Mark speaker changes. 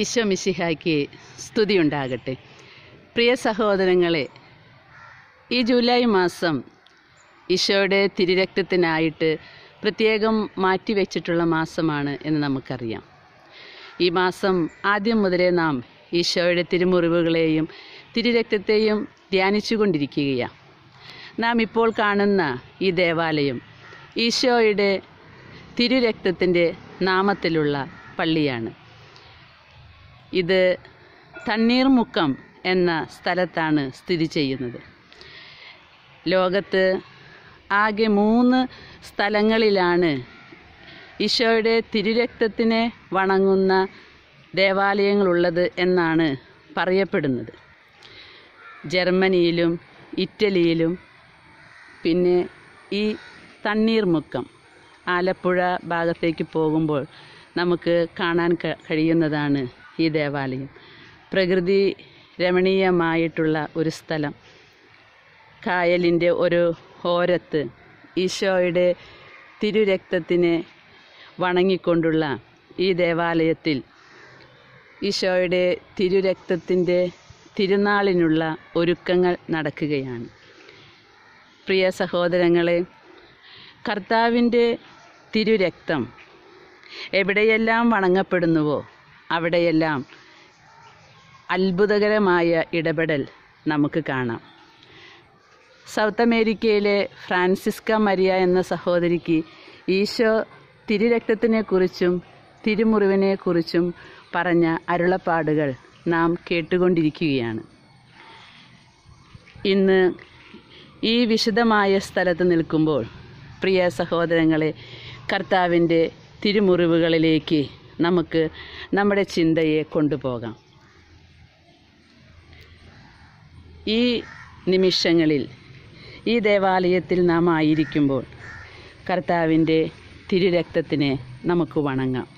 Speaker 1: ഈശോ മിശിഹായ്ക്ക് സ്തുതിയുണ്ടാകട്ടെ പ്രിയ സഹോദരങ്ങളെ ഈ ജൂലൈ മാസം ഈശോയുടെ തിരുരക്തത്തിനായിട്ട് പ്രത്യേകം മാറ്റിവെച്ചിട്ടുള്ള മാസമാണ് എന്ന് നമുക്കറിയാം ഈ മാസം ആദ്യം മുതലേ നാം ഈശോയുടെ തിരുമുറിവുകളെയും തിരുരക്തത്തെയും കൊണ്ടിരിക്കുകയാണ് നാം ഇപ്പോൾ കാണുന്ന ഈ ദേവാലയം ഈശോയുടെ തിരുരക്തത്തിൻ്റെ നാമത്തിലുള്ള പള്ളിയാണ് ഇത് തണ്ണീർമുക്കം എന്ന സ്ഥലത്താണ് സ്ഥിതി ചെയ്യുന്നത് ലോകത്ത് ആകെ മൂന്ന് സ്ഥലങ്ങളിലാണ് ഈശോയുടെ തിരുരക്തത്തിനെ വണങ്ങുന്ന ദേവാലയങ്ങളുള്ളത് എന്നാണ് പറയപ്പെടുന്നത് ജർമ്മനിയിലും ഇറ്റലിയിലും പിന്നെ ഈ തണ്ണീർമുക്കം ആലപ്പുഴ ഭാഗത്തേക്ക് പോകുമ്പോൾ നമുക്ക് കാണാൻ കഴിയുന്നതാണ് ഈ ദേവാലയം പ്രകൃതി രമണീയമായിട്ടുള്ള ഒരു സ്ഥലം കായലിൻ്റെ ഒരു ഓരത്ത് ഈശോയുടെ തിരുരക്തത്തിനെ വണങ്ങിക്കൊണ്ടുള്ള ഈ ദേവാലയത്തിൽ ഈശോയുടെ തിരുരക്തത്തിൻ്റെ തിരുനാളിനുള്ള ഒരുക്കങ്ങൾ നടക്കുകയാണ് പ്രിയ സഹോദരങ്ങളെ കർത്താവിൻ്റെ തിരുരക്തം എവിടെയെല്ലാം വണങ്ങപ്പെടുന്നുവോ അവിടെയെല്ലാം അത്ഭുതകരമായ ഇടപെടൽ നമുക്ക് കാണാം സൗത്ത് അമേരിക്കയിലെ ഫ്രാൻസിസ്ക മരിയ എന്ന സഹോദരിക്ക് ഈശോ തിരുരക്തത്തിനെക്കുറിച്ചും തിരുമുറിവിനെക്കുറിച്ചും പറഞ്ഞ അരുളപ്പാടുകൾ നാം കേട്ടുകൊണ്ടിരിക്കുകയാണ് ഇന്ന് ഈ വിശദമായ സ്ഥലത്ത് നിൽക്കുമ്പോൾ പ്രിയ സഹോദരങ്ങളെ കർത്താവിൻ്റെ തിരുമുറിവുകളിലേക്ക് നമുക്ക് നമ്മുടെ ചിന്തയെ കൊണ്ടുപോകാം ഈ നിമിഷങ്ങളിൽ ഈ ദേവാലയത്തിൽ നാം ആയിരിക്കുമ്പോൾ കർത്താവിൻ്റെ തിരുരക്തത്തിനെ നമുക്ക് വണങ്ങാം